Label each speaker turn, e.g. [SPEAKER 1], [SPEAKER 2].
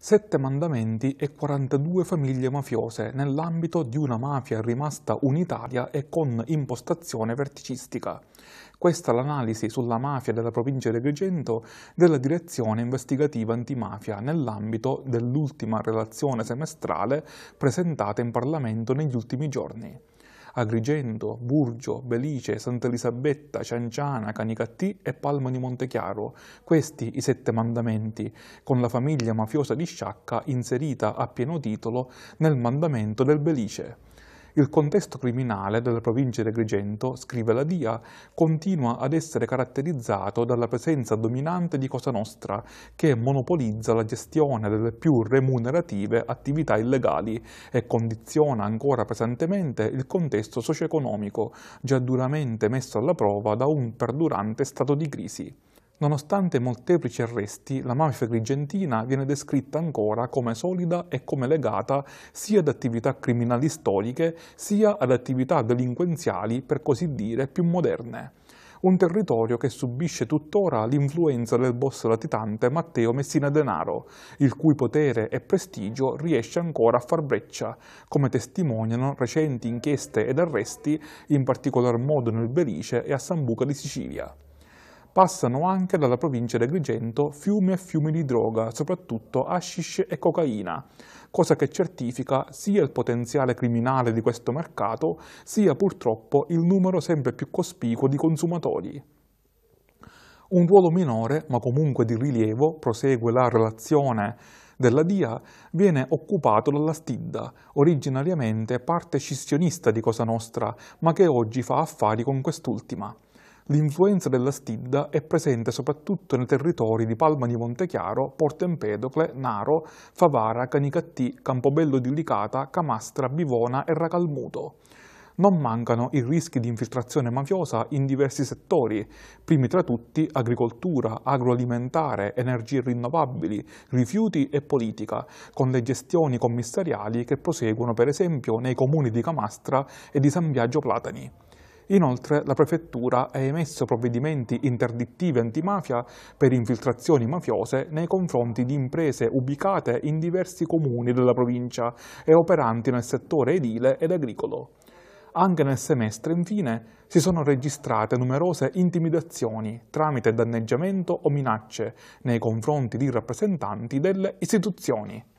[SPEAKER 1] Sette mandamenti e 42 famiglie mafiose nell'ambito di una mafia rimasta unitaria e con impostazione verticistica. Questa è l'analisi sulla mafia della provincia di Agrigento della Direzione Investigativa Antimafia nell'ambito dell'ultima relazione semestrale presentata in Parlamento negli ultimi giorni. Agrigento, Burgio, Belice, Santa Elisabetta, Cianciana, Canicattì e Palma di Montechiaro. Questi i sette mandamenti, con la famiglia mafiosa di Sciacca inserita a pieno titolo nel mandamento del Belice. Il contesto criminale della provincia di Agrigento, scrive la DIA, continua ad essere caratterizzato dalla presenza dominante di Cosa Nostra, che monopolizza la gestione delle più remunerative attività illegali e condiziona ancora pesantemente il contesto socio-economico, già duramente messo alla prova da un perdurante stato di crisi. Nonostante molteplici arresti, la mafia grigentina viene descritta ancora come solida e come legata sia ad attività criminali storiche sia ad attività delinquenziali, per così dire, più moderne un territorio che subisce tuttora l'influenza del boss latitante Matteo Messina Denaro, il cui potere e prestigio riesce ancora a far breccia, come testimoniano recenti inchieste ed arresti, in particolar modo nel Belice e a Sambuca di Sicilia. Passano anche dalla provincia di Agrigento fiumi e fiumi di droga, soprattutto hashish e cocaina, cosa che certifica sia il potenziale criminale di questo mercato, sia purtroppo il numero sempre più cospicuo di consumatori. Un ruolo minore, ma comunque di rilievo, prosegue la relazione della DIA, viene occupato dalla Stidda, originariamente parte scissionista di Cosa Nostra, ma che oggi fa affari con quest'ultima. L'influenza della stidda è presente soprattutto nei territori di Palma di Montechiaro, Porto Empedocle, Naro, Favara, Canicattì, Campobello di Licata, Camastra, Bivona e Racalmuto. Non mancano i rischi di infiltrazione mafiosa in diversi settori, primi tra tutti agricoltura, agroalimentare, energie rinnovabili, rifiuti e politica, con le gestioni commissariali che proseguono per esempio nei comuni di Camastra e di San Biagio Platani. Inoltre la prefettura ha emesso provvedimenti interdittivi antimafia per infiltrazioni mafiose nei confronti di imprese ubicate in diversi comuni della provincia e operanti nel settore edile ed agricolo. Anche nel semestre, infine, si sono registrate numerose intimidazioni tramite danneggiamento o minacce nei confronti di rappresentanti delle istituzioni.